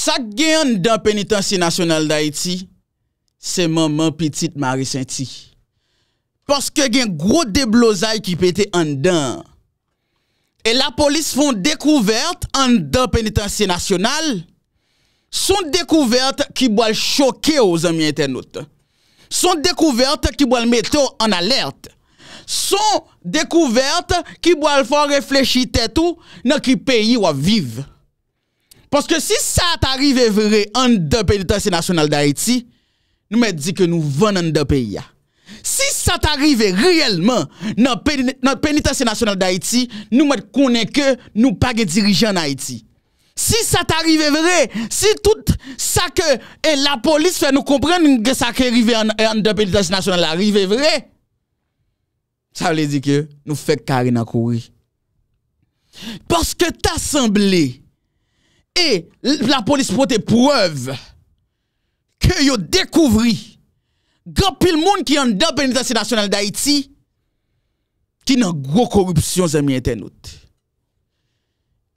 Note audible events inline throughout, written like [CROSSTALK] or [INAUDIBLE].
Sak gen yon dan penitansi nasyonal da iti, seman man pitit ma resenti. Paske gen gro deblozay ki pete an dan. E la polis fon dekouverte an dan penitansi nasyonal, son dekouverte ki boal choke ou zami internet. Son dekouverte ki boal mette ou an alert. Son dekouverte ki boal fwa reflechi tetou nan ki peyi waviv. Poske si sa ta rive vre an de penitansi nasyonal da Haiti, nou met di ke nou ven an de peya. Si sa ta rive riyelman nan penitansi nasyonal da Haiti, nou met konen ke nou page dirijan na Haiti. Si sa ta rive vre, si tout sa ke e la polis fè nou kompren sa ke rive an de penitansi nasyonal a rive vre, sa vle di ke nou fèk kari nan kouri. Poske ta semblé E la polis pote preuve ke yo dekouvri gopil moun ki an da benitasi nasyonal da iti ki nan gro korupsyon zemye tenout.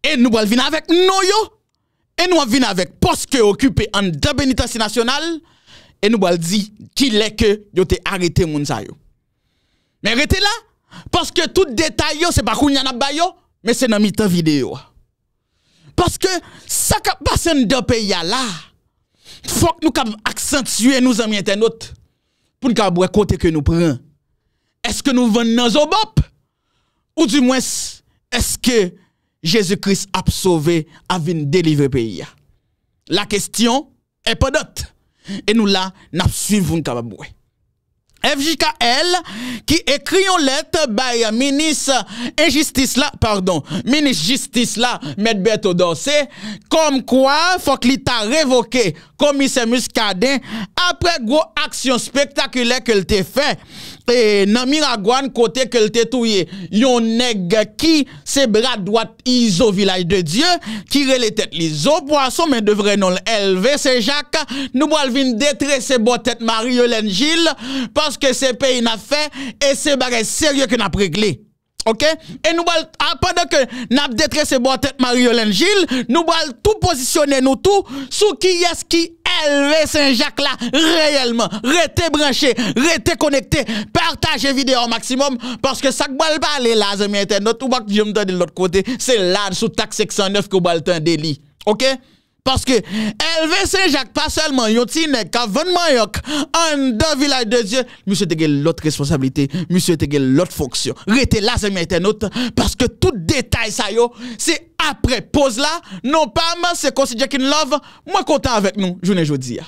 E nou bal vina vek nou yo e nou bal vina vek poske okype an da benitasi nasyonal e nou bal di ki leke yo te arete moun sa yo. Me rete la poske tout detay yo se pa kou nyan abay yo me se nan mita video yo. Parce que ça qui passe dans le pays là, faut que nous accentuions nos amis internautes pour nous faire côté que nous prenons. Est-ce que nous venons dans Zobop? Ou du moins, est-ce que Jésus-Christ a sauvé, a délivrer le pays? La question est pas d'autre. Et nous là, nous suivons nous FJKL qui écrit une lettre by ministre injustice là, pardon, ministre justice là, M. Beto comme quoi, faut que l'État révoqué commissaire Muscadin après gros action spectaculaire que le fait E nan miragwan kote ke lte touye, yon neg ki se bradouat izo vilay de Diyo, ki rele tet li zo pwason men devre non elve. Se jak, nou bal vin detre se botet Mario Lenjil, paske se pey na fe, e se bare serye ke nap regle. Ok? E nou bal, apade ke nap detre se botet Mario Lenjil, nou bal tou posisyone nou tou sou ki yas ki anjou. LV Saint-Jacques là, réellement. Restez branchés, restez connecté, partagez vidéo au maximum, parce que ça que pas parler là, amis internautes, ou pas que je me de l'autre côté, c'est là, sous taxe 609 que vous le un délit. OK? Parce que LV Saint-Jacques, pas seulement yon tinek ka van mayok, en dans village de Dieu, monsieur te l'autre responsabilité, monsieur te l'autre fonction. restez là, c'est internaute, parce que tout détail ça yo, c'est apre poz la, nou pa man se konsidye ki nou lav, mwen kontan avèk nou, jounen joudia.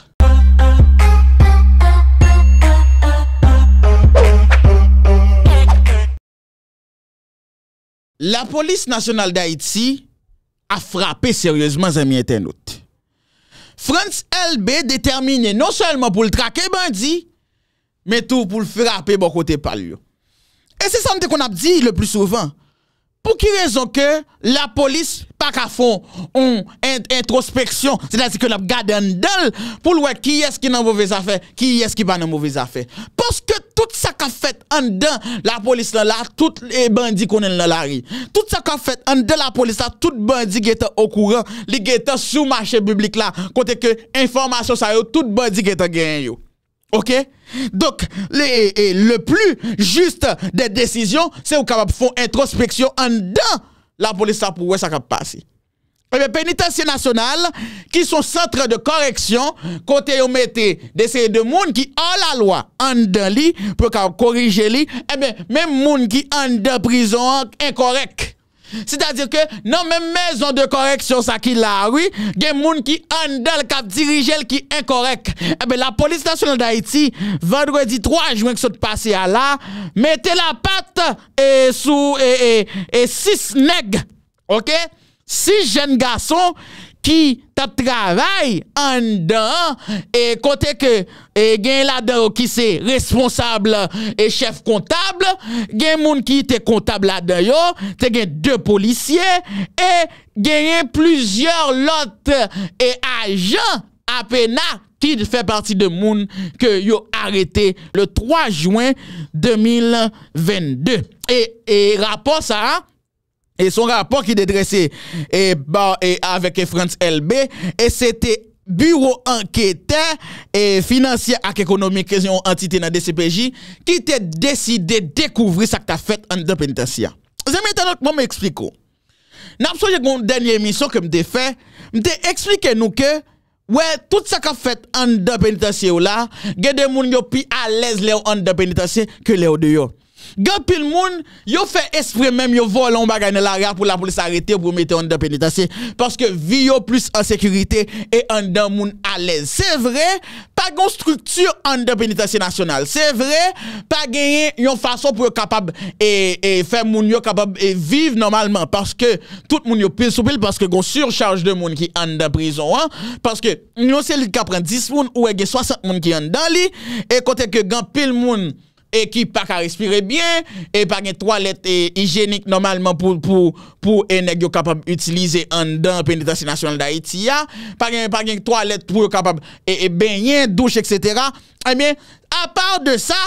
La polis nasyonal da iti a frapè seryèzman zèmye tenout. Frans LB détermine nou selman pou l trake bandi, men tou pou l frapè bon kote pal yo. E se san te kon ap di le plus souvan? Pou ki rezon ke la polis pa ka fon on introspeksyon, se la zikon ap gade andel pou lwe ki yes ki nan mouvez afe, ki yes ki pa nan mouvez afe. Poske tout sa ka fet andel la polis lan la, tout le bandi konen lan la ri. Tout sa ka fet andel la polis la, tout bandi gete okouran, li gete sou mache publik la, kote ke informasyon sa yo, tout bandi gete gen yo. Ok, donk le plus juste de desisyon se ou kapap fon introspeksyon an dan la polis sa pou wè sa kap pasi. Ebe penitensye nasyonal ki son sentre de koreksyon kote yon mette deseye de moun ki an la lwa an dan li, pou kapap korije li, ebe eh men moun ki an dan prizon an inkorek. C'est-à-dire que non même maison de correction ça qui là oui, des gens qui ont cap dirigel qui incorrect. Eh ben la police nationale d'Haïti vendredi 3 juin qui s'est passé à là, mettez la patte et eh, sous et, eh, et, eh, et six nègres. OK? Six jeunes garçons ki ta travay an dan, e kote ke e gen lade yo ki se responsable e chef kontable, gen moun ki te kontable lade yo, te gen de policye, e gen yon pluzior lote e ajan apena ki fe parti de moun ke yo arete le 3 juen 2022. E, e rapor sa an, E son rapor ki de dresse, e ba, e aveke France LB, e se te bureau anke te, e financier ak ekonomik krezyon an titi nan DCPJ, ki te deside dekouvri sak ta fet an depenitasyan. Zeme etanak, mwen me ekspliko. Napso jek moun denye misyon ke mte fe, mte eksplike nou ke, we, tout sak a fet an depenitasyan ou la, ge de moun yo pi alez le ou an depenitasyan, ke le ou de yo. Gan pil moun, yo fe espre menm yo volon bagayne laryar pou la polis arete ou pou mette an de penitasy paske vi yo plus an sekurite e an dan moun alez. Se vre, pa gen yon struktur an de penitasy nasyonal. Se vre, pa gen yon fason pou yo kapab e, e fe moun yo kapab e viv normalman paske tout moun yo pil sou pil paske gon surcharge de moun ki an dan prizon an. Paske, yo se li kapren 10 moun ou e gen 60 moun ki an dan li. E kote ke gan pil moun e ki pa ka respire bien, e pa gen toalet e hygienik normalman pou ene yo kapab utilize an dan penetrasi nasyonal da Etiya, pa gen toalet pou yo kapab e, e benyen, douche, etc. A eh part de sa...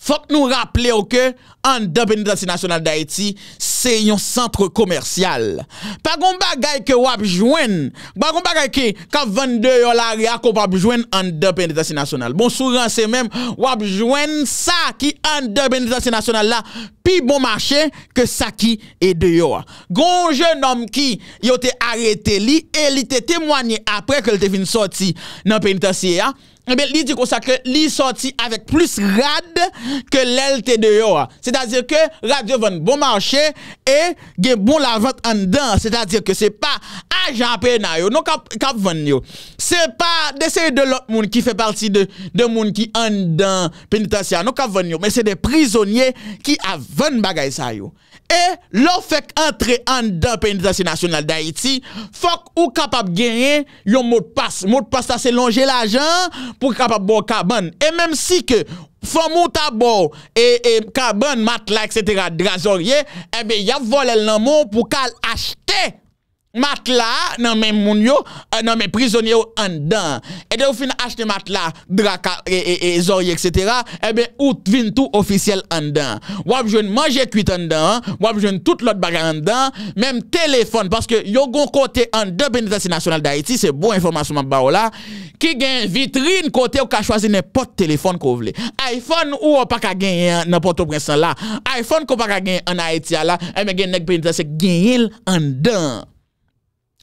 Fok nou rapple ou ke, an depenitansi nasyonal da eti, se yon sentre komersyal. Pagoun bagay ke wap jwen, bagoun bagay ki, ka vande yo la re a ko wap jwen an depenitansi nasyonal. Bon soujan se men, wap jwen sa ki an depenitansi nasyonal la, pi bon mache ke sa ki e deyo a. Gon je nom ki yo te arete li, e li te temwanyi apre ke li te vin soti nan penitansi ya, Eh li di kon sa ke li soti avek plus rad ke lelte de yo a. Se ta zir ke rad yo ven bon manche e gen bon la vant an den. Se ta zir ke se pa ajan apen na yo, nou kap ven yo. Se pa dese de loun moun ki fe parti de moun ki an den penitansya, nou kap ven yo. Men se de prizonye ki a ven bagay sa yo. E lo fek antre an den penitansya nasyonal da iti, fok ou kapap genye yon moun pas. Moun pas ta se longe la jan... pou ka pa bo kabon. E menm si ke fomou ta bo e, e kabon, matla, et cetera, drazorye, ebe ya vol el nan mou pou kal achte. matla nan men moun yo eh, nan men prizonye yo an dan e de ou fin achte matla draka e zorye etc e be ou tvin tou ofisyel an dan wap jwen manje kuit an dan wap jwen tout lot bagay an dan menm telefon paske yo goun kote an do penitensi nasyonal da Haiti se bo informasyonman ba ou la ki gen vitrine kote ou ka chwazi ne pot telefon kou vle iPhone ou ou pak a gen nan pot ou brensan la iPhone kou pak a gen an Haiti a la e eh be gen nek penitensi gen il an dan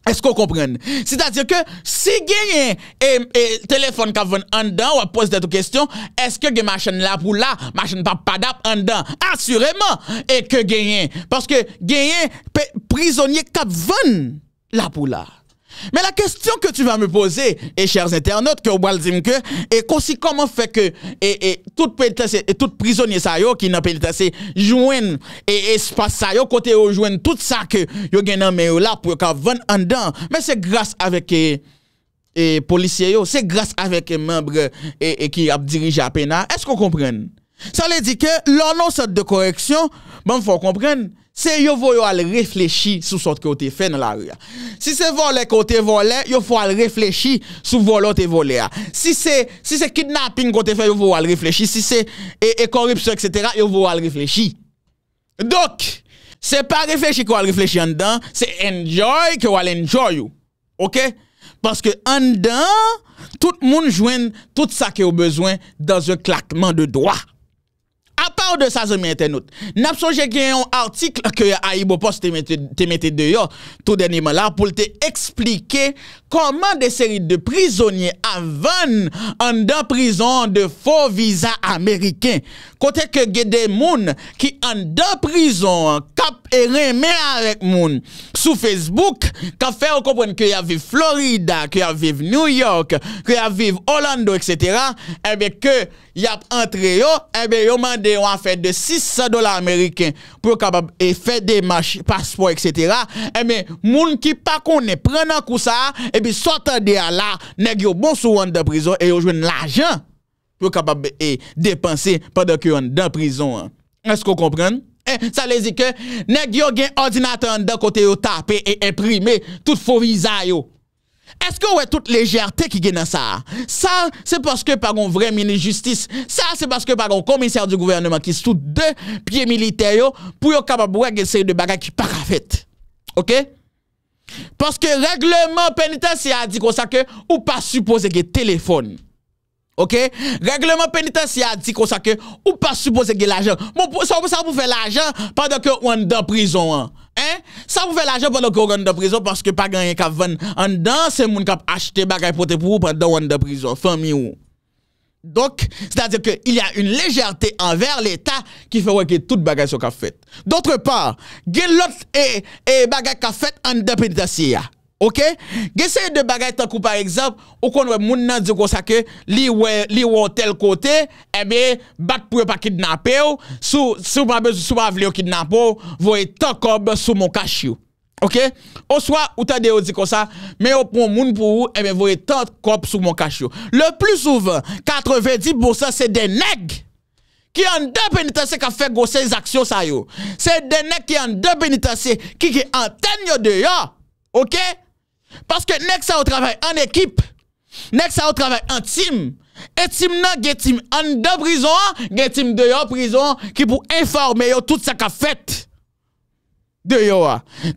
Esko kompren? Si ta dire ke si genyen e telefon kap ven andan ou ap pose deto kestyon, eske geny machan lapou la, machan papadap andan? Asureman e ke genyen. Paske genyen prizonye kap ven lapou la. Mais la question que tu vas me poser, et chers internautes, que vous que, et aussi comment fait que et, et tout, et prisonnier ça qui n'a pas été et espace ça yo, côté yo tout ça que yo gagne là pour qu'ils en dedans. Mais c'est grâce avec et, policiers c'est grâce avec membres et, qui a dirigé à Pena. Est-ce qu'on comprend? Ça veut dire que l'on a de correction, bon, faut comprendre. Se yo vo yo al reflechi sou sot ke yo te fe nan la riyan. Si se vo le kon te vo le, yo fo al reflechi sou vo lo te vo le a. Si se kidnapping kon te fe, yo vo al reflechi. Si se ekoripsyo, e et cetera, yo vo al reflechi. Dok, se pa reflechi kon al reflechi an dan, se enjoy kon al enjoy yo. Ok? Paske an dan, tout moun jwen tout sa ke yo bezwen dan se klakman de doa. Apar de sa zomen tenout, nap sonje gen yon artik ke a ibo post te mette de yo tout deni man la pou te eksplike koman de seri de prizonye avan an da prizon de fo visa ameriken. Kote ke gede moun ki an da prizon kap ene men arek moun sou Facebook, kap fe ou kompwen ke ya viv Florida, ke ya viv New York, ke ya viv Orlando, etc. Ebe eh ke yap antre eh yo, ebe yo mande de yo an fè de 600 dolar Ameriken pou yo kapab e fè de paspo et sètera, e mi moun ki pa kon e pren an kousa, e bi sotan de a la, neg yo bon sou an de prison e yo jwen l'ajan pou yo kapab e depansè pa de ki an de prison. Est kou kompren? E sa le zikè, neg yo gen ordinatè an de kote yo tape e imprime tout fò vizay yo. Eske ouwe tout lejerte ki genan sa? Sa, se paske paron vre mini-justis. Sa, se paske paron komiser di gouvernement ki soute de piye militeyo pou yo kababouwe ge se de bagay ki parafet. Ok? Paske regleman penitensi a di kon sa ke ou pa suppose ge telefon. Ok? Regleman penitensi a di kon sa ke ou pa suppose ge lajan. Mon sa pou sa pou fe lajan pandan ke ou an dan prizon an. sa pou fè la jèp wè lò kò wèn de prizò paske pa ganyen ka vèn an dan se moun kap achte bagay pote pou pa dè wèn de prizò. Fè mi ou. Dok, sè da dè kè il y a un lejèrtè an vèr l'Etat ki fè wè kè tout bagay sou ka fèt. Dòtre pa, gè lòt e eh, eh, bagay ka fèt an depenitasy ya. Ok? Gese yon de bagay tan kou par ekzap, ou konwe moun nan di kon sa ke, li wè, li wè tel kote, eme, eh bat pou yo pa kidnapè yo, sou, sou mabè, sou mabè yo kidnapè yo, vwè tan kob sou moun kach yo. Ok? Ou swa, ou tan de yo di kon sa, mè yo pon moun pou yo, eme, eh vwè tan kob sou moun kach yo. Le plus souvent, katre vè di bousa, se denek, ki yon de penitensi ka fè gwo se yon aksyon sa yo. Se denek ki yon de penitensi, ki ki anten yo de yo. Ok? Paske nek sa ou travèl an ekip, nek sa ou travèl an tim, e tim nan gen tim an de prizon, gen tim de yo prizon ki pou informe yo tout sa ka fèt de yo.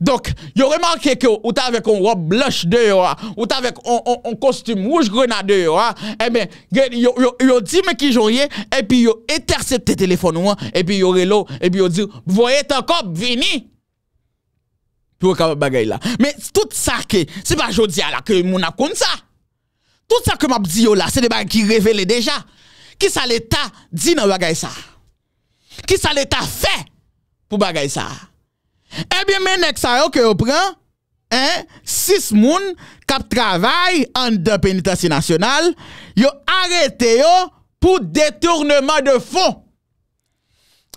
Donk, yo remanke ke ou ta avek an rob blush de yo, ou ta avek an kostum ouj grenade yo, e eh men, yo tim ki jounye, e pi yo intersepte telefon ou an, e pi yo relo, e pi yo di, voye ta kop, vini! pour capable bagay là. Mais tout ça que c'est pas jodi la que mon a comme ça. Tout ça que m'a dit là, c'est des bagages qui révèlent déjà. Qui ça l'état dit dans bagay ça Qui ça l'état fait pour bagay ça Eh bien mais nek ça que yo prend hein, six moun kap travail en de pénitentiaire nationale, yo arrêté yo pour détournement de fonds.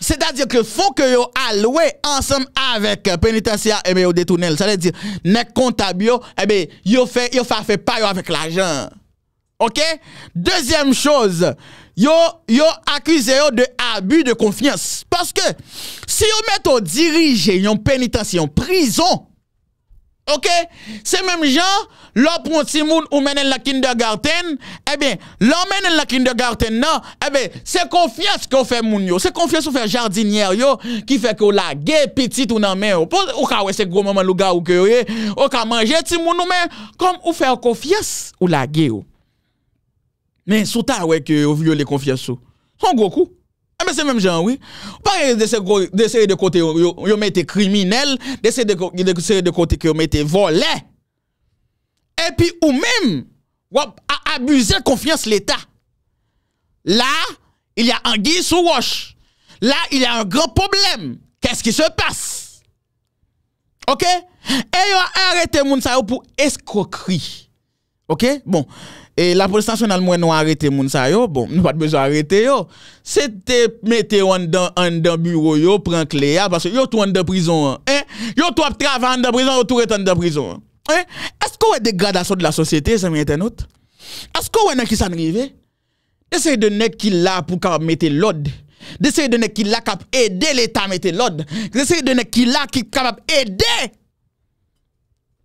C'est-à-dire que faut que yo alloué ensemble avec euh, pénitentiaire et eh yo Ça veut dire nek comptable yo, eh yo fait pas avec l'argent. OK Deuxième chose, yo yo accusé de abus de confiance parce que si yo met au diriger yon pénitentiaire, prison Ok, se mèm jan, lò pou ti moun ou mènen la kindergarten, e eh bè, lò mènen la kindergarten nan, e eh bè, se konfyes ke ou fè moun yo, se konfyes ou fè jardinièr yo, ki fè ke ou la gè, petit ou nan mè, ou ka wè se gwo mèman luga ou kè yo, ou ka manje ti moun ou mè, kom ou fè konfyes ou la gè yo. Mè, sou ta wè ke ou vyo le konfyes yo, son gwo kou. Ah, mais c'est même genre, oui. parlez de ces de côté, ont été criminels, de ces de côté, ont été volés. Et puis, ou même, abusé de confiance l'État. Là, il y a un guise sous roche. Là, il y a un grand problème. Qu'est-ce qui se passe? Ok? Et vous ont arrêté gens pour escroquerie. Ok? Bon. E la prestasyon al mwen nou a rete moun sa yo, bon, nou pat bezo a rete yo. Se te mete yo an dan bureau yo, pran kle ya, baso yo tou an dan prizon an. Yo tou ap trafa an dan prizon, yo tou rete an dan prizon an. Esko we degrada so de la sosyete, se mwen tenot? Esko we nan ki sanrive? Desi de nek ki la pou kapap mete lod? Desi de nek ki la kapap ede le ta mette lod? Desi de nek ki la ki kapap ede?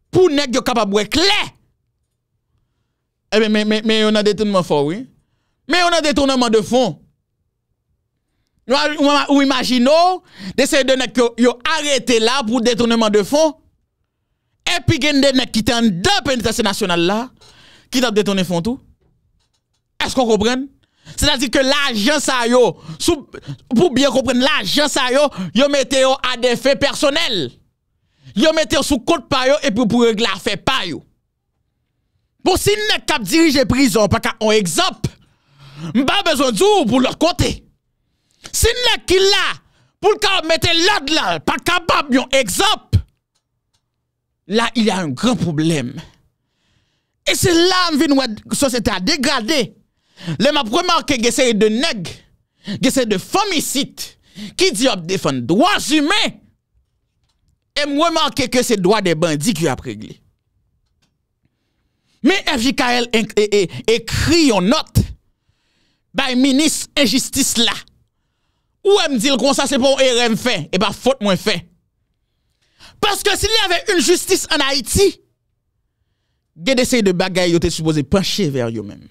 Pou nek yo kapap wekle? Eh! Eh mais, mais, mais on a détournement fort, oui. Mais on a détournement de fonds. Ou imaginons, d'essayer de ne que yo ont arrêté là pour détournement de fonds. Et puis, il y a des qui t'en dans pénitentiaire nationale là, qui ont détourné fonds tout. Est-ce qu'on comprend? C'est-à-dire que l'agent ça yo, pour bien comprendre, l'agent ça yo, yo mettez à des faits personnels. Yo mettez sous compte par yo et puis pour régler l'affaire par yo. Po si nèk kap dirije prison pa ka on egzop, mba bezon djou pou lor kote. Si nèk ki la pou lka mwete ladlal pa ka bab yon egzop, la il yon gran poublem. E se lan vin wè sosyete a degradè, lè mwen premanke gesè de neg, gesè de fomisit, ki diop defon dwa zymen, e mwen manke ke se dwa de bandi ki ap regle. E, e, e, me FJKL ekri yon not ba yon minis e jistis la. Ou m di l kon sa se pou RM fe, e ba fote mwen fe. Paske si li ave yon jistis an Haiti, ge de se yon bagay yo te soubose pa che ver yo men.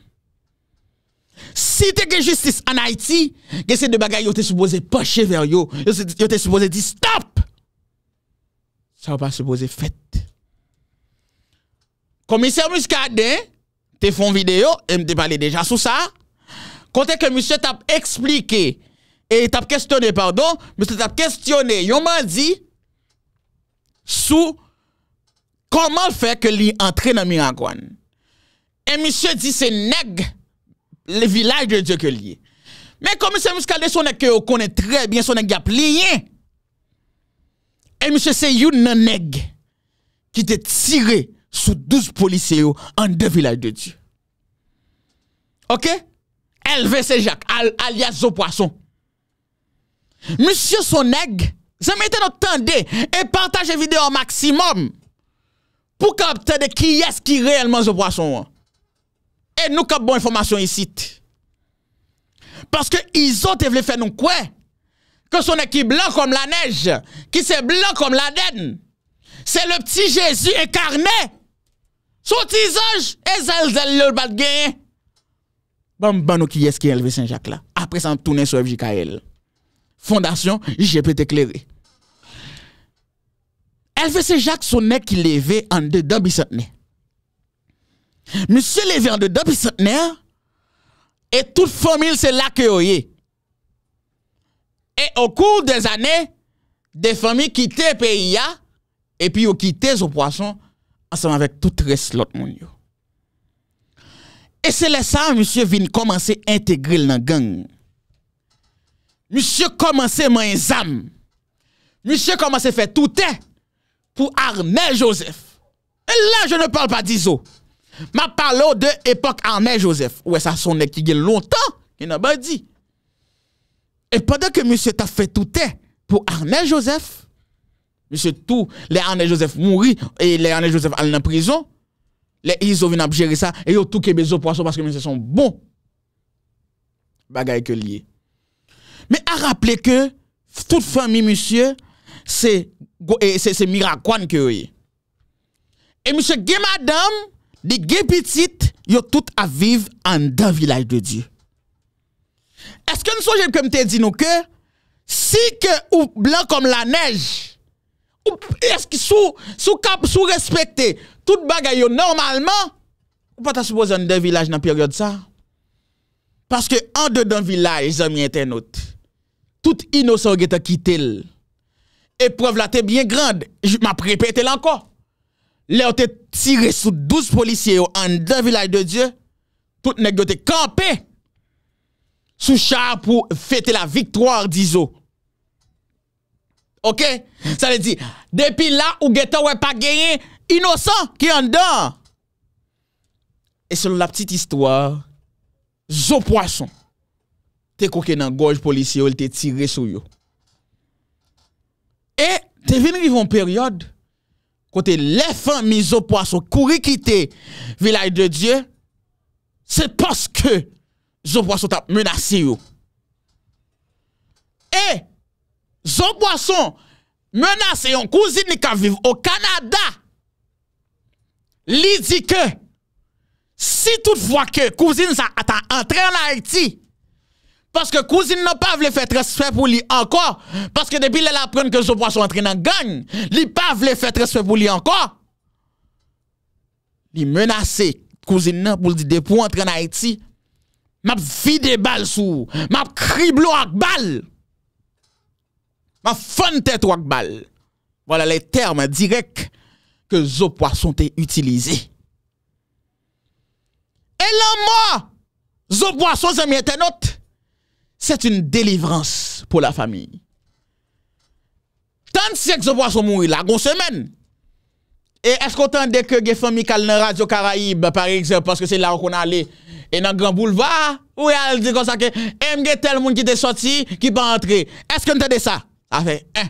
Si te ge jistis an Haiti, ge se yon bagay yo te soubose pa che ver yo, yo te soubose di stop. Sa w pa soubose fette. Komisè Mouskade, te fon video, m te pale deja sou sa, kontè ke Moussè tap eksplike, e tap kestone, pardon, Moussè tap kestone, yonman di, sou, koman fe ke li antre nan miragwan? E Moussè di se neg le vilaj de Diyo ke li. Men komisè Mouskade, son ek yo konen tre bie, son ek yap li yon. E Moussè se yon nan neg, ki te tire sous 12 policiers en deux villages de Dieu. Ok? LVC Jacques, alias Zo Poisson. Monsieur Soneg, ça mettez notre et partagez vidéo au maximum pour capter de qui est-ce qui réellement Zo Poisson. Et nous avons bonne information ici. Parce que ils ont voulu faire nous quoi? Que son équipe blanc comme la neige, qui c'est blanc comme la den. C'est le petit Jésus incarné Sou tizaj, e zal zal lor bat genye. Ban ban ou ki yes ki enleve sen jak la. Apre san toune sou FJKL. Fondasyon, jepet ekleve. Enleve sen jak sou nek leve an de dobi setne. Mous se leve an de dobi setne, e tout fomil se lak yo ye. E ou kou de zane, de fomil kite pe ya, e pi ou kite zo poason, Anseman vek tout res lot moun yo. E se lesan, Monsie vin komanse integri l nan geng. Monsie komanse men zam. Monsie komanse fe toutè pou Arne Josef. E la, je ne parle pas di zo. Ma parle ou de epok Arne Josef. Ouwe, sa son ne kigil lontan. E nan ba di. E padan ke Monsie ta fe toutè pou Arne Josef, Monsieur tout, les Anne Joseph mourit et les Anne Joseph allent en prison. Les ISO viennent gérer ça et ils tout que besoin poisson parce que monsieur sont bons. Bagaille que lié. Mais à rappeler que toute famille monsieur c'est c'est miracle que oui. Et monsieur gay madame, des vous petites, yo tout à vivre en dans village de Dieu. Est-ce que nous sommes comme te dit nous que si que ou blanc comme la neige Sou kap, sou respekte Tout bagay yo normalman Ou pa ta soupo zan de vilaj nan peryode sa Paske an de de vilaj Zan mi ente not Tout inosan ge te kite Eprev la te bien grande Ma prepe te lanko Le yo te tire sou 12 polisye yo An de de vilaj de die Tout nek de te kampe Sou char pou fete la viktor Dizo Ok, sa le di Depi la ou geta wè pa genye Inosan ki an dan E selon la ptite istwa Zopoason Te kouke nan goj polisye Ou l te tire sou yo E te vin rivon peryode Kote lefan mi zopoason Kouri kite vilay de dje Se poske Zopoason ta menasye yo E Zon pwason menase yon kouzine ni ka vive au Kanada. Li di ke, si tout fwa ke kouzine sa atan entre an Haiti, paske kouzine nan pa vle fet respe pou li anko, paske depi lè la proun ke zon pwason entre nan gagne, li pa vle fet respe pou li anko, li menase kouzine nan pou li depo entre an Haiti, map vide bal sou, map kriblo ak bal, Ma fun tête bal, Voilà les termes directs que zo poisson a utilisé. Et la moi, zo poisson c'est une délivrance pour la famille. Tant siècles zo poisson mourir la bonne semaine. Et est-ce qu'on entend que les familles qui dans Radio Caraïbe, par exemple, parce que c'est là qu'on allait, et dans Grand Boulevard, ou elle dit comme ça que, il tel monde qui est sorti, qui pas entrer. Est-ce qu'on entend ça? Afe, e.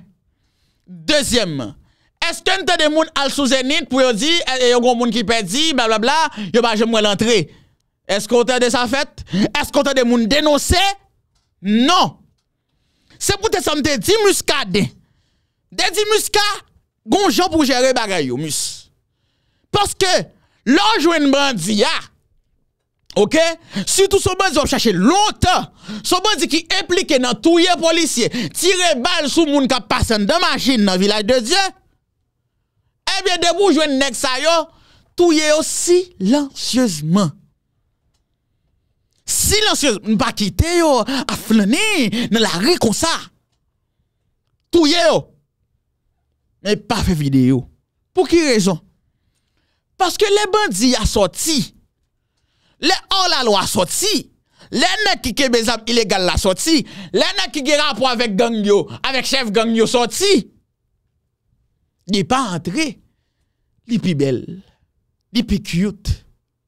Dezyem, eske nte de moun al souzenit pou yo di, eh, eh, yo goun moun ki pe di, bla bla bla, yo ba jem mwen lantre. Eske ote de sa fete? Eske ote de moun denose? Non. Se pou te samte di muska de. De di muska, goun joun pou jere bagay yo mus. Paske, lojwen mwen di ya. Ah. Ok, si tou so bandi wap chache loutan, so bandi ki implike nan touye polisye, tire bal sou moun ka pasen damajin nan vilaj de Diyan, ebyen eh debou jwen neksa yo, touye yo silansyezman. Silansyezman, mba kite yo, a flanen nan la re kon sa. Touye yo, nou e pa fe videyo. Po ki rezon? Paske le bandi ya soti, Le or la lo a sot si, le ne kike bezam ilegal la sot si, le ne kike rapo avek gangyo, avek chef gangyo sot si, li pa antre, li pi bel, li pi kuyot,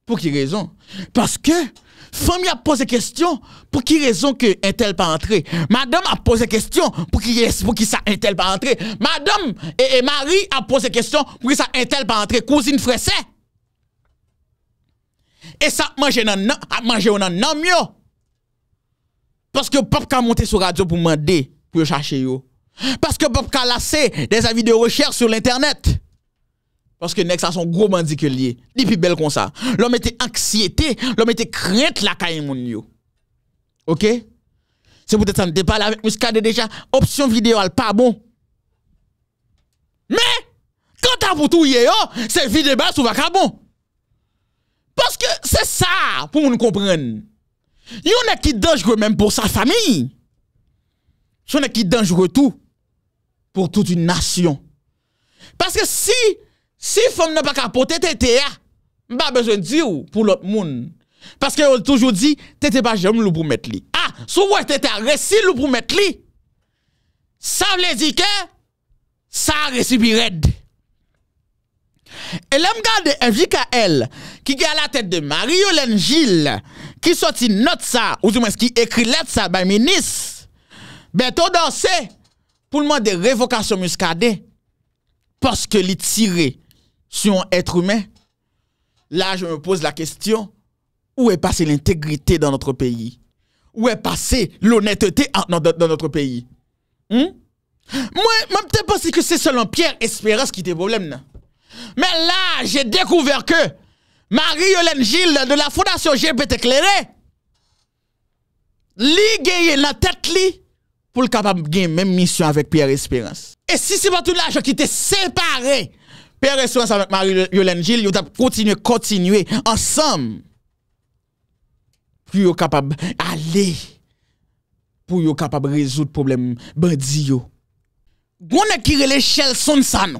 pou ki rezon. Paske, fami a pose kestyon pou ki rezon ke entel pa antre. Madame a pose kestyon pou ki sa entel pa antre. Madame e mari a pose kestyon pou ki sa entel pa antre. Kozin fresen fresen. et ça manger nan nan, a manger nan nan yo. Parce que Pop ka monter sur radio pour demander pour chercher yo. Parce que vous ka lasser des avis de recherche sur l'internet. Parce que nek sa son gros bandit que Li plus belle comme ça. L'homme était anxiété, l'homme était crainte la caille moun yo. OK C'est peut-être ça débat avec Muscade déjà option vidéo al pas bon. Mais quand t'as pour tout yo, c'est vidéo bas ou vacabon. Parce que c'est ça, pour nous comprendre. Il y en a qui dangereux même pour sa famille. Il y en a qui dangereux tout pour toute une nation. Parce que si, si femme n'a pas capoté n'a pas besoin de dire pour l'autre monde. Parce que on toujours dit, tété pas jamais loup pour mettre Ah, si vous tété récit loup pour mettre ça veut dire que ça récipirait. Et là, regarde FJKL, qui est à la tête de Marie-Hélène Gilles, qui sortit note ça, ou du moins qui écrit lettre ça, par ministre, bientôt dansé pour des révocation parce que les tiré sur un être humain. Là, je me pose la question, où est passée l'intégrité dans notre pays? Où est passée l'honnêteté dans, notre pays? Hmm? Moi, je pense que c'est seulement Pierre Espérance qui était problème. Mais là, j'ai découvert que Marie-Hélène Gilles de la Fondation GPT Éclairé, li gagné la tête pour le capable de même mission avec Pierre Espérance. Et si c'est pas tout l'argent qui était séparé, Pierre Espérance avec Marie-Hélène Gilles, ils ont continué, continuer ensemble pour capable aller pour être capable résoudre problème bandi yo. Gonne qui relève son Sano.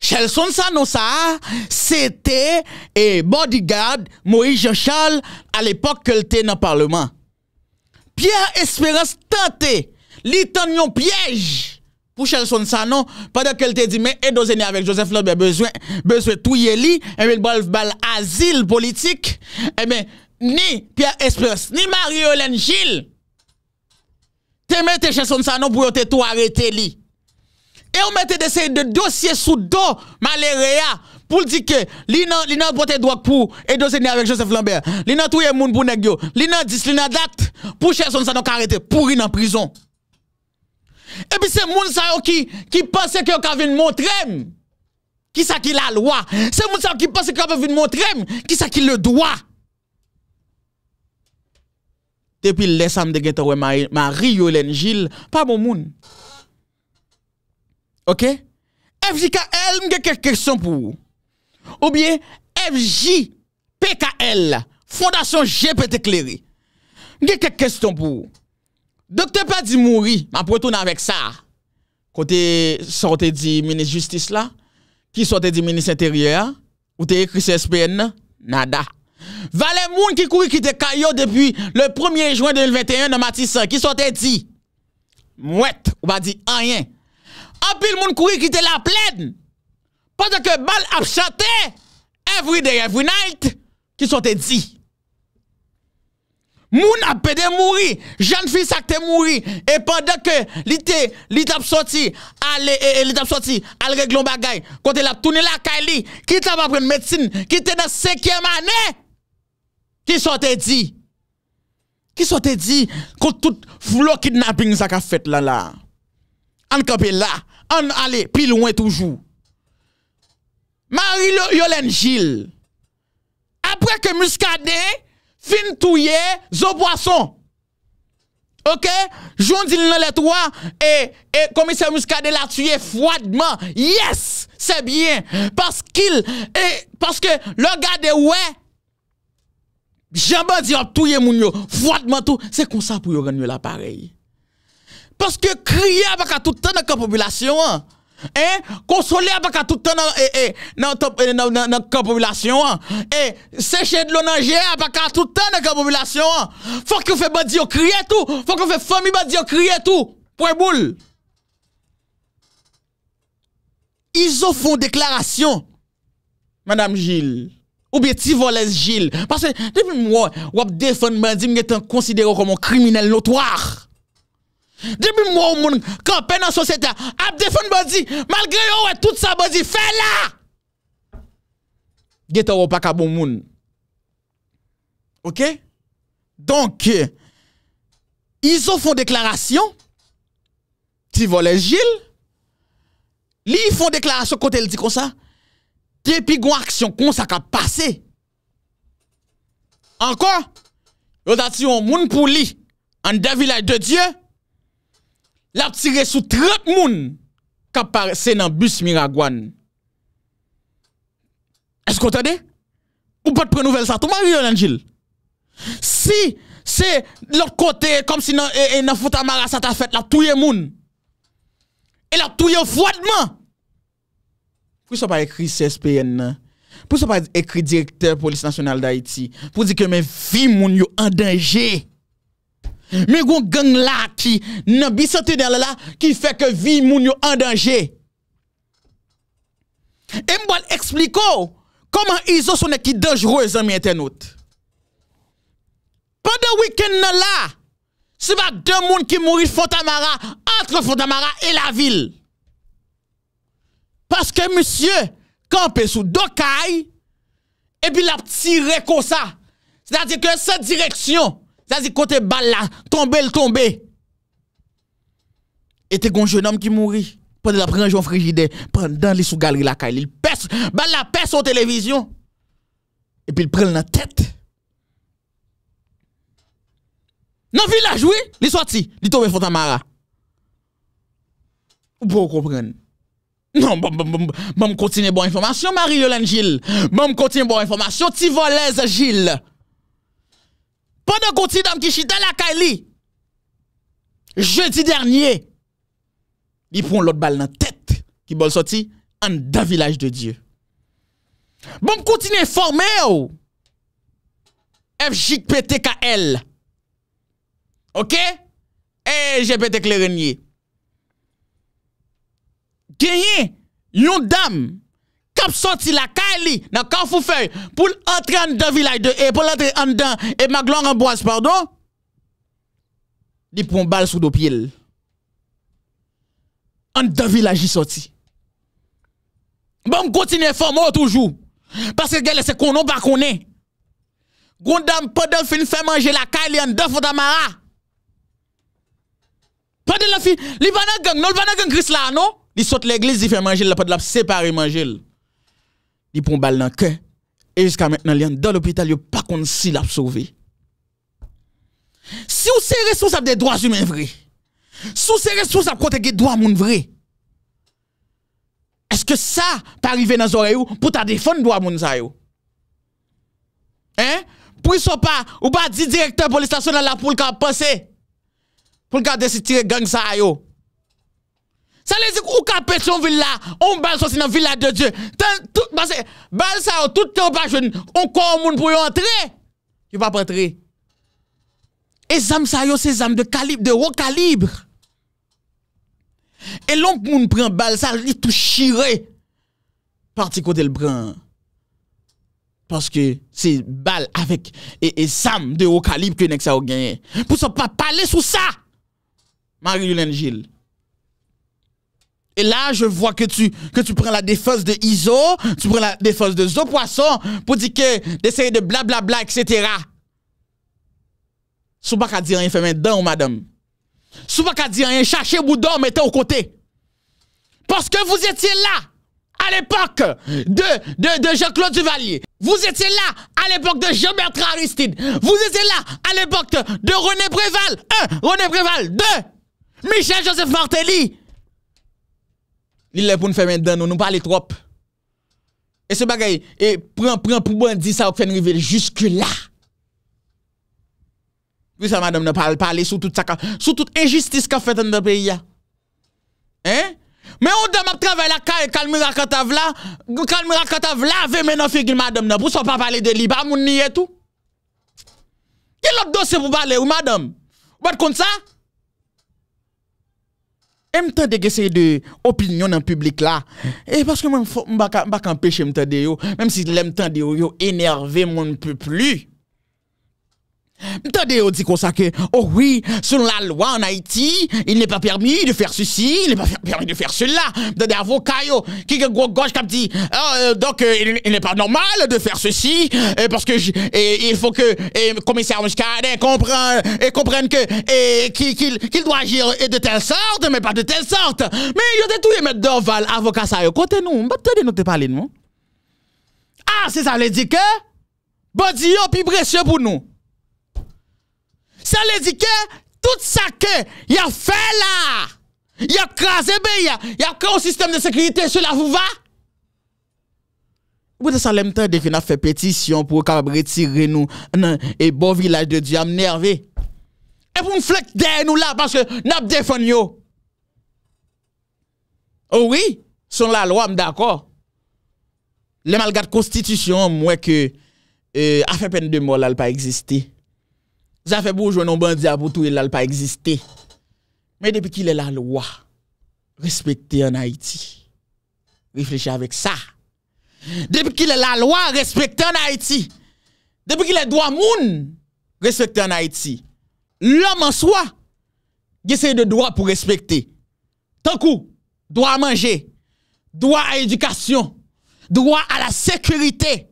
Chelson Sano sa, non se te e bodyguard Moïse Jochal a l'epok ke lte nan parlement. Pierre Esperas te te, li tan yon pyej pou Chelson Sano, padak ke lte di me e dozenye avek Joseph Lowe be bezwe touye li, eme bol bal azil politik, eme ni Pierre Esperas, ni Marie-Hélène Gilles, te me non te Chelson Sano pou yo te tou arete li. E ou mette deseye de dosye sou do ma le reya pou li dike li nan bote doak pou e dosye ni avek Joseph Lambert, li nan touye moun pou negyo, li nan dis, li nan dat, pou cherson sa nan ka arete, pou ri nan prizon. E pi se moun sa yo ki pense ki yo ka vin motrem, ki sa ki la lwa. Se moun sa yo ki pense ki yo ka vin motrem, ki sa ki le doa. Depi lesam de geto we ma ri yo len jil, pa moun moun. Ok? FJKL, mge kèk kèksyon pou ou. Ou bie FJPKL, Fondasyon G Pète Kleri. Mge kèk kèksyon pou ou. Dok te pa di mouri, mè pou tounan vek sa. Kote sote di Ministre Justice la, ki sote di Ministre Intérieur, ou te e Kris S.P.N. na, nada. Vale moun ki koui ki te kayo depi le 1er Jouen 2021 no Matissa, ki sote di. Mwet, ou pa di anyen. apil moun kuri ki te la plèd, pwede ke bal ap chate, every day, every night, ki sote di. Moun ap pède mouri, jan fis ak te mouri, e pwede ke li te, li te ap e, e, soti, al reglon bagay, kote la ptouni la kaili, ki te ap apren medsin, ki te nan sekye manè, ki sote di. Ki sote di, kote tout vlo kidnapping zaka fèt la la. on est là, on aller plus loin toujours. Marie-Yolène Gilles, après que Muscadet fin touye zo poisson. OK, Jondil dans les trois et et commissaire Muscadet l'a tué froidement. Yes, c'est bien parce qu'il parce que le gars de ouais Jean Bandi a touye moun yo froidement tout, c'est comme ça pour yon gagner l'appareil. Paske kriye apak a toutan nan ka popolasyon an. E, konsole apak a toutan nan e, e, e, ka popolasyon an. E, seche de lonanje apak a toutan nan ka popolasyon an. Fok yo fe badi yo kriye tou. Fok yo fe fami badi yo kriye tou. Pou e boule. Izo fon deklarasyon. Madame Gilles. Ou biye ti voles Gilles. Paske depi mwen wap defon mwen di mwen etan konsidero koman kriminel notwak. Depuis moi, au monde, dans la société, a défendre bandi, malgré tout ça bandi, fait là! Geta ou pas bon Ok? Donc, ils ont fait déclaration, ti voler Gilles, ils font déclaration côté elle dit comme ça, depuis une action comme ça a passé. Encore, ils ont moun pour lui, en de Dieu, l ap tire sou trot moun kapare se nan bus miragwan. Esko te de? Ou pot pre nouvel sa? Touman riyon anjil? Si, se l ot kote kom si nan eh, eh, foute amara sa ta fet, l ap touye moun. E l ap touye fwadman. Pou se pa ekri CSPN nan? Pou se pa ekri direktèr polis nasyonal da Haiti? Pou se pa ekri direktèr polis nasyonal da Haiti? Pou se pa ekri direktèr polis nasyonal da Haiti? Men goun gen la ki nan bisote den la la Ki feke vi moun yo andanje E mbole ekspliko Koman izo sonen ki denjroye zanmen tenout Pendan wiken nan la Se va den moun ki mouri Fontamara Antre Fontamara e la vil Paske monsye Kampen sou dokay E bi la pti reko sa Se la dike se direksyon Zazi kote bal la, tombe l tombe. E te kon jenom ki mouri. Pwede la prenen jou an frijide. Pwede dan li sou galri la kay li. Il pes, bal la pes ou televizyon. E pi il prel nan tet. Nan vilaj wè? Li sou ati, li tobe fontan mara. Ou pou ou kompren? Nan, ban ban ban, ban m kontine bon, bon, bon, bon informasyon, Mari Yolande Gilles. Ban m kontine bon informasyon, ti volez Gilles. Pande kouti dam ki chita la ka li. Je ti der nye. Bi pon lot bal nan tet. Ki bol soti an da vilaj de Diyo. Bon kouti ne forme ou. Oh. Fjik pete ka el. Ok? E jepete klerenye. Genye yon dam. sorti la kayli dans fourre-feuille pour entrer dans village de et eh, pour entrer en dedans et Maglon en bois pardon li prend balle sous dos en dans village il sorti bon continuer fort toujours parce que gars c'est qu'on n'a pas connaît Gondam pendant fin fait manger la kayli en d'Amara pas de la fille li pas gang non pas gang Chris là non il saute l'église il fait manger la pas de la séparer manger il prend balle dans le cœur. Et jusqu'à maintenant, il dans l'hôpital, il a pas qu'on si l'a sauvé. Si vous êtes responsable des droits humains vrais, si vous êtes responsable protéger les droits humains vrai, est-ce que ça peut arriver dans les oreilles pour ta défendre les droits sa yo? Hein? Pour ne pas ou pas dit directeur police nationale pour le cas pour Pour le cas gangs gang ça yo. Sa le zik ou kapet yon villa, ou mbal sa sinan villa de Diyo. Tan, tout, basè, mbal sa yo, tout yon bach, an kon moun pou yon entre, ki pa ap entre. E zam sa yo, se zam de kalibre, de ro kalibre. E lomp moun pren mbal sa, li tou shire, parti kote l brin. Paske, se mbal avek, e zam de ro kalibre, ki nek sa yo genye. Pousan pa pale sou sa. Marilou Lenjil. Et là, je vois que tu, que tu prends la défense de ISO, tu prends la défense de Zo Poisson pour dire que d'essayer de blablabla, bla etc. Sou pas qu'à dire rien, fait maintenant, madame. Sou pas qu'à dire rien, cherchez boudon, mettez au côté. Parce que vous étiez là à l'époque de, de, Jean-Claude Duvalier. Vous étiez là à l'époque de Jean-Bertrand Aristide. Vous étiez là à l'époque de, René Préval. Un, René Préval. Deux, Michel-Joseph Martelly. Li lè pou nou fè men dan nou, nou pale trop. E se bagay, e pran pran pou mwen bon di sa wak fè nrivel juske la. Pwè sa madame nou pale, pale sou tout sakal, sou tout ejistis ka fèt an de pe ya. Eh? Mè ou dem ap travè la ka e kalmira katav la, kalmira katav la, ve men an figil madame nou. Pwè sa wap pale de li, pa moun ni etou. Kè lop dosè pou pale ou madame? Ou bat kont sa? Ha? Mwen mwen te de gesey de opinyon nan publik la. E paske mwen bak an peche mwen te de yo. Mwen mwen te de yo yo enerve mwen mwen pou pli. M'tendez, on dit que, oh oui, selon la loi en Haïti, il n'est pas permis de faire ceci, il n'est pas permis de faire cela. M'tendez, avocat, qui est gros gauche, qui dit, ah, euh, donc, euh, il, n'est pas normal de faire ceci, euh, parce que, il faut que, le commissaire Muscadet comprenne, et comprenne que, qu'il, doit agir de telle sorte, mais pas de telle sorte. Mais, il y a tout, les de Dorval, avocat, ça, côté nous, m'tendez, bah, nous te parler, non? Ah, c'est ça, il dit que, bon, Dieu, plus précieux pour nous. Michel dire que tout ça que y a fait là, y a crasé pays, ben, y a créé un système de sécurité sur la vous va. Vous êtes en temps de faire fait pétition pour retirer nous et beau village de Dieu nervé. Et pour me flex derrière nous là parce que n'a défendu yo. Oh oui, sont la loi, d'accord. Les malgré constitution, moi que euh, a fait peine de mort là pas existé. Ça fait jouer non bandit pour tout il pas existé. Mais depuis qu'il est la loi respectée en Haïti, réfléchis avec ça. Depuis qu'il est la loi respectée en Haïti, depuis qu'il est droit moun respecté en Haïti, l'homme en soi, il de droit pour respecter. Tant coup, droit à manger, droit à l'éducation, droit à la sécurité.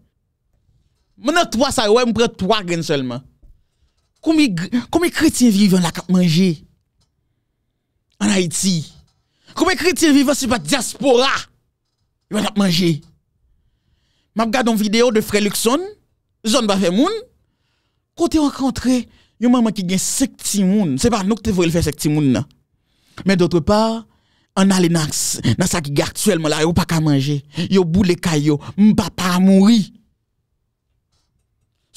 Maintenant, trois ça, ouais, me trois graines seulement. Combien de chrétiens vivent là qui manger en Haïti? Combien de chrétiens vivent sur la diaspora la ont manger? Je regarde une vidéo de Frère Luxon, Zone Bafemoun, côté rencontré une maman qui a 5 petits Ce n'est pas nous qui voulons faire 5 petits Mais d'autre part, en dans ce qui est actuellement là, il pas qu'à manger. Il y a boule caillou, a pas mourir.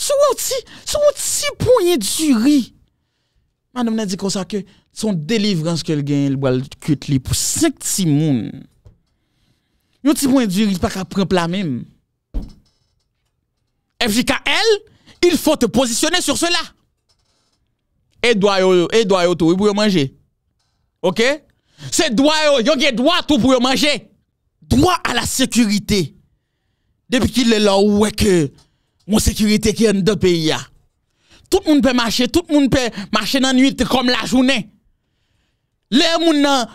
Sou ou ti, sou ou ti pou yon duri. Man nou mnen di kon sa ke, son delivranse ke l gen, l boal küt li pou 5-6 moun. Yon ti pou yon duri, l pa ka pren plan mèm. Fj ka el, il fò te posisyonè sur sè la. E dwayo, e dwayo tou, yon pou yon manje. Ok? Se dwayo, yon gen dwayo tou pou yon manje. Dwayo a la sekurite. Depi ki lè la wèkè, une sécurité qui est dans deux pays. Tout le monde peut marcher, tout le monde peut marcher dans la nuit comme la journée. Les gens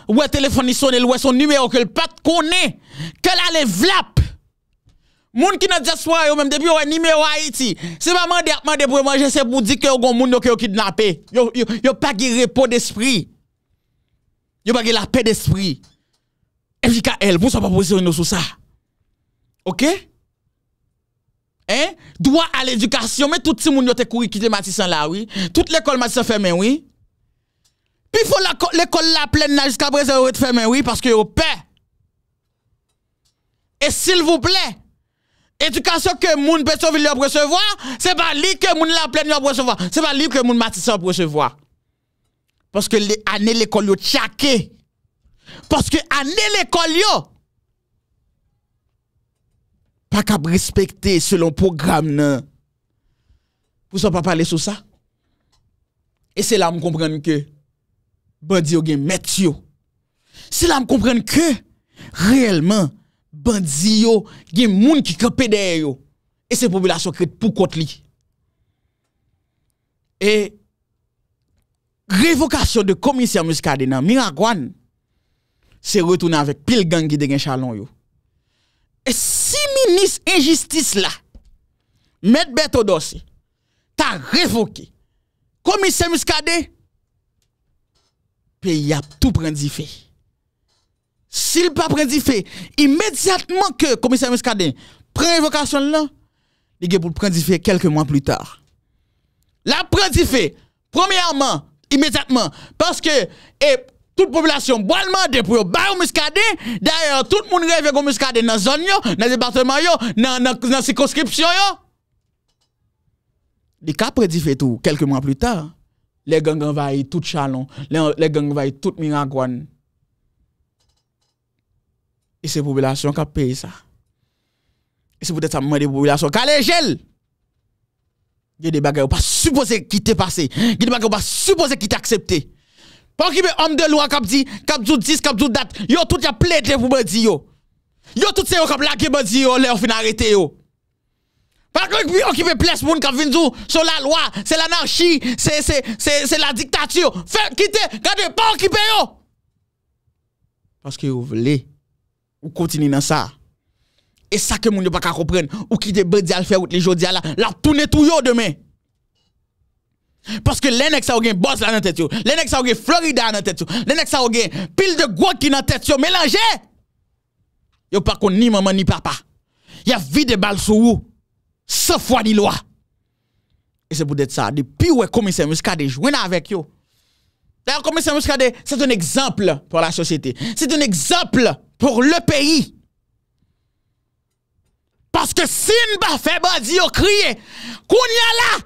qui ont téléphone sonne, ou son numéro que le pat pas, qu'elle a les vlap. Moun qui n'a pas soir yo même depuis un numéro Haïti. C'est pas mandé mandé pour manger, c'est pour dire que yon moun qui yo kidnappé. Yo yo, yo pas de repos d'esprit. Yo pas la paix d'esprit. FJKL, vous ne pas une sur ça. OK? Dwa al edukasyon, me touti moun yo te kou yikite matisan la, wii. Tout l'ekol matisan fèmè, wii. Pi fò l'ekol la plè nan, jiska brezè wè fèmè, wii, paske yo pè. E sil voup lè, edukasyon ke moun beso vil yo presevwa, se pa li ke moun la plè nan yo presevwa, se pa li ke moun matisan presevwa. Paske anè l'ekol yo tchake. Paske anè l'ekol yo... pas de respecter selon programme vous Pour ça pas parler sur ça. Et c'est là je comprends que bandi yo gen C'est là je comprends que réellement bandi yo gen moun qui camper derrière yo et c'est population crête pour contre Et révocation de commissaire Muscadet dans Miragouane, c'est retourner avec pile gang qui dégage chalon yo. Et si ministre injustice là, mettre au Dossi, t'as révoqué, commissaire Muscadet, pays a tout prendre. fait. S'il pas prédit, fait, immédiatement que commissaire Muscadet prend révocation là, il est pour quelques mois plus tard. La prendifé, fait, premièrement, immédiatement, parce que, et, toute population boit demander pour bailler muscadet d'ailleurs tout le monde rêve qu'on muscadet dans zone yo dans département yo dans la circonscription yo les cas prédit fait tout quelques mois plus tard les gangs envahissent tout Chalon les, gangs envahissent tout Miragouane et ces populations qui a payé ça et c'est peut-être ça moins des populations qui a gel il y a des bagages pas supposé quitter passer il y a des bagages pas supposé quitter accepté. Pan ki be om de lwa kap di, kap di dis, kap di dat, yo tout ya ple te pou be di yo. Yo tout se yo kap la ki be di yo, le yo fin arete yo. Pan ki be yo ki be ple se moun kap vin di yo, se la lwa, se la narki, se la diktati yo. Fè, kite, gade, pan ki be yo. Paske yo vle, yo kontini nan sa. E sa ke moun yo baka kopren, yo kite be di alferout li jodi ala, la toune tou yo deme. Parce que les a eu un boss là dans la tête yo. a nègres ça ont Florida dans la tête yo. a nègres ça pile de gros qui dans tête yo mélangé. Yo pas kon ni maman ni papa. Y a vide balle sur vous. 100 fois ni loi. Et c'est pour être ça. Depuis où ouais commissaire Muscadet joué avec yo. D'ailleurs commissaire Muscadet, c'est un exemple pour la société. C'est un exemple pour le pays. Parce que si ne pas fait bandi yo crier, qu'on y a là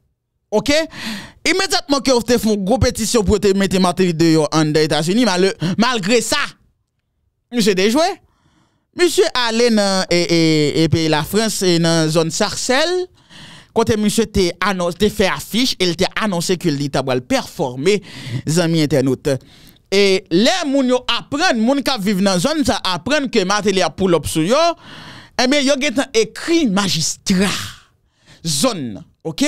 Ok? Emedjatman ke ou te foun groupetisyon pou te mette materi de yo an de Etats-Unis, malgre sa, mou se dejwe, mou se ale nan la Frans e nan zon sarsel, kote mou se te fè afish, el te anonsè ke li tabwal performe, zanmi etenout. E le moun yo apren, moun ka vive nan zon, mou se apren ke materi a pou lop sou yo, e eh me yo getan ekri magistra. Zon. Ok?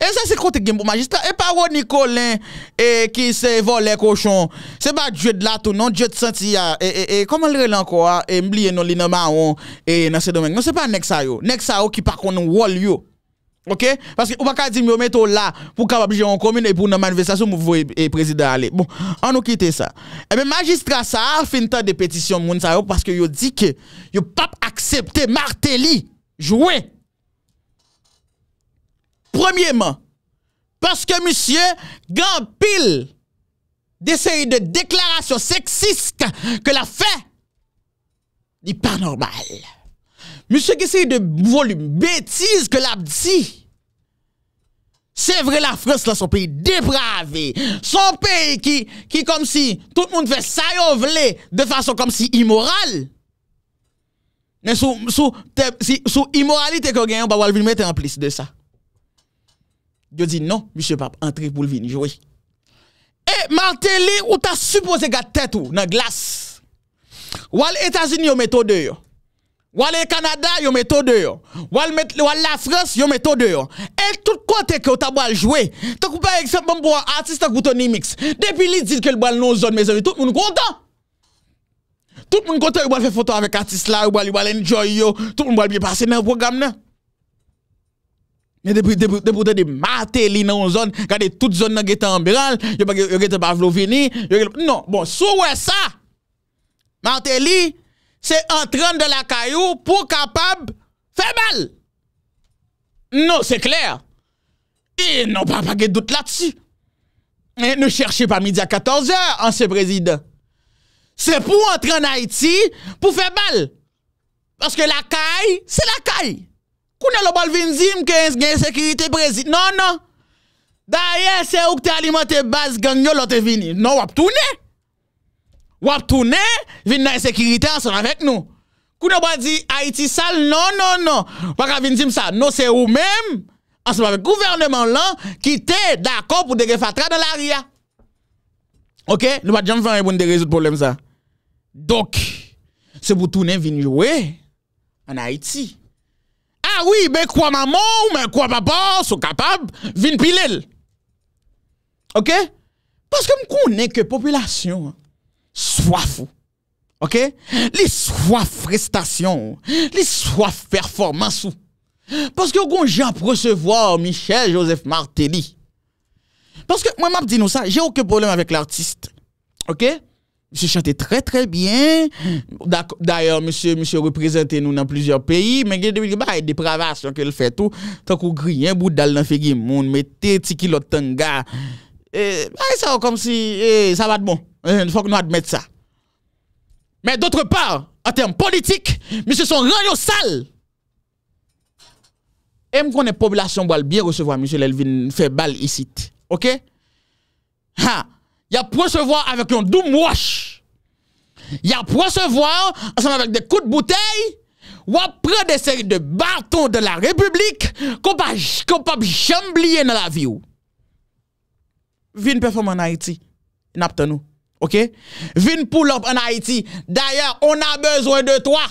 E sa se kote gen pou magistrat. E pa ou Nikolay e ki se vol le koshon. Se ba djede latou, non djede sentiya. E, e, e koman lre lan kwa mbli eno lina man ou nan se domen. Non se pa nek sa yo. Nek sa yo ki pa konon wol yo. Ok? Paske ou baka di myo metou la pou kababje yon komine e pou nan manvesasyon mou vwe prezida ale. Bon, an nou kite sa. E men magistrat sa a fin tan de petisyon moun sa yo paske yo di ke yo pap aksepte marteli. Jouè! Premièrement, parce que monsieur, Gampil pile de déclaration sexistes que la fait, n'est pas normal. Monsieur, qui essaye de volume bêtise que l'a dit. C'est vrai, la France, là, son pays dépravé. Son pays qui, qui comme si tout le monde fait ça de façon comme si immorale. Mais sous, sous, sous immoralité que on va le mettre en place de ça. Yo di, non, bishè pap, entri pou l'vin, jouye. E, martè li, ou ta suppose gata tèt ou, nan glas. Wale Etasini, yo meto deyo. Wale Kanada, yo meto deyo. Wale Lafrance, yo meto deyo. E, tout kote ki ou ta bwa jouye. Tok bon ou pa eksemp, mbwa artist akoutonimiks. Depi li, dikèl wale nou zon mezevi, tout moun konta. Tout moun konta, yu wale fè foto avèk artist la, yu wale enjoy yo, tout moun wale biye pase nan program nan. Mè depoutè di matè li nan zon, gade tout zon nan gete ambiral, yon gete pavlovini, yon gete... Non, bon, sou wè sa, matè li, se entran de la kayou pou kapab fè bal. Non, se klèr, e non pa pa gete dout la tsu. Mè ne cherche pa midi a 14h, ansè prezident. Se pou entran Haiti pou fè bal. Paske la kay, se la kay. Mè? Koune le bal vin zim gen sécurité président. Non, non. D'ailleurs, c'est où que tu alimenté base gang yo l'autre vini. Non, wap tourner. Wap tourner, vin dans sécurité ensemble avec nous. Koune bal dit Haïti sale. Non, non, non. Pas ka vin ça. Non, c'est ou même ensemble avec le gouvernement là qui était d'accord pour des fatra dans la ria. OK, nous pas jamais faire pour résoudre problème ça. Donc, c'est pour tourner venir jouer en Haïti. Ah oui, mais quoi maman ou quoi papa sont capables, vin pilel !» OK Parce que je connais que la population hein, soif. OK Les soif prestations, les soif performance. Parce que on pour recevoir Michel Joseph Martelly. Parce que moi m'a dis nous ça, j'ai aucun problème avec l'artiste. OK Monsieur chante très très bien. D'ailleurs, monsieur, monsieur représentait nous dans plusieurs pays, mais il y a des dépravations qu'elle fait tout. Tant qu'on grille un bout d'alle dans le monde, mettez tiki tanga. Et eh, bah, ça, comme si eh, ça va de bon. Eh, il faut que nous admettions ça. Mais d'autre part, en termes politiques, monsieur sont rendus sales. Et je la population va bien recevoir monsieur Lelvin fait balle ici. OK? Ha! Ya pro se vwa avèk yon doum wòsh. Ya pro se vwa asan avèk de kou de bouteille wè pre de seri de bâton de la republik kon pa jambliye nan la vi ou. Vin perform an Haiti. Nap tè nou. Ok? Vin pull up an Haiti. D'ayè, on a bezwen de toi.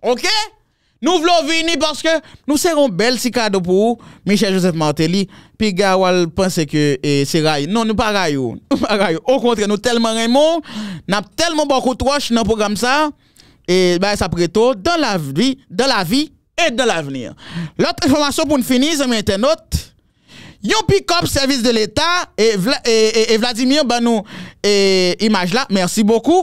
Ok? Ok? Nous voulons venir parce que nous serons belles si cadeau pour vous. Michel Joseph Martelly, puis Gawal pense que eh, c'est rail. Non, nous pas sommes [LAUGHS] pas Au contraire, nous tellement nous n'a tellement beaucoup de dans le programme ça et bah, ça prête dans la vie, dans la vie et dans l'avenir. L'autre information pour nous finir, c'est internautes. Yon pick-up service de l'État et, Vladimir, nous, eh, image là, merci beaucoup.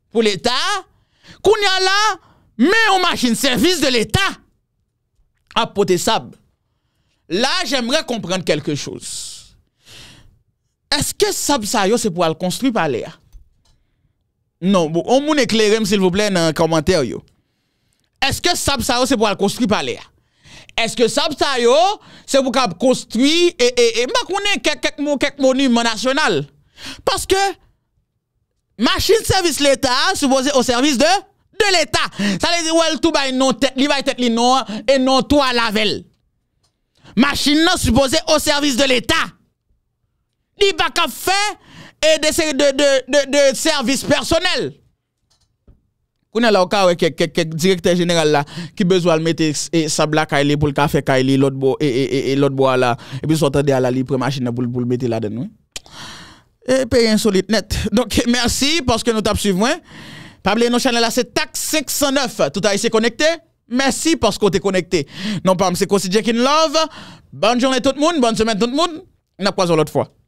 pou l'Etat, koun ya la, me omajine servis de l'Etat, apote sab. La, j'emre komprenn kelke chous. Eske sab sa yo se pou al konstri pale ya? Non, ou bon, moun eklerim sil voplen nan komanteryo. Eske sab sa yo se pou al konstri pale ya? Eske sab sa yo se pou kap konstri, e, e, e, ma kounen kek mouni moun national. Paske, machine service l'État supposée au service de, de l'État. Ça veut dire, well, tout by non tête, non, et non toi lavel. Machine non supposée au service de l'État. il pas faire et de, de, de, de, service personnel. On a ou ka we kek, kek, kek direkter general la ki sabla pour pour le café l'autre bois et et et l'autre e, là et puis ala de machine pour le mettre là dedans. Et eh, pays insolite net. Donc, [LAUGHS] merci parce que nous t'as suivi. Pas là, c'est TAC 509. Tout a été connecté. Merci parce que t'est connecté. Non, pas c'est Kosi Jack in Love. Bonne journée tout le monde. Bonne semaine tout le monde. On pas besoin l'autre fois.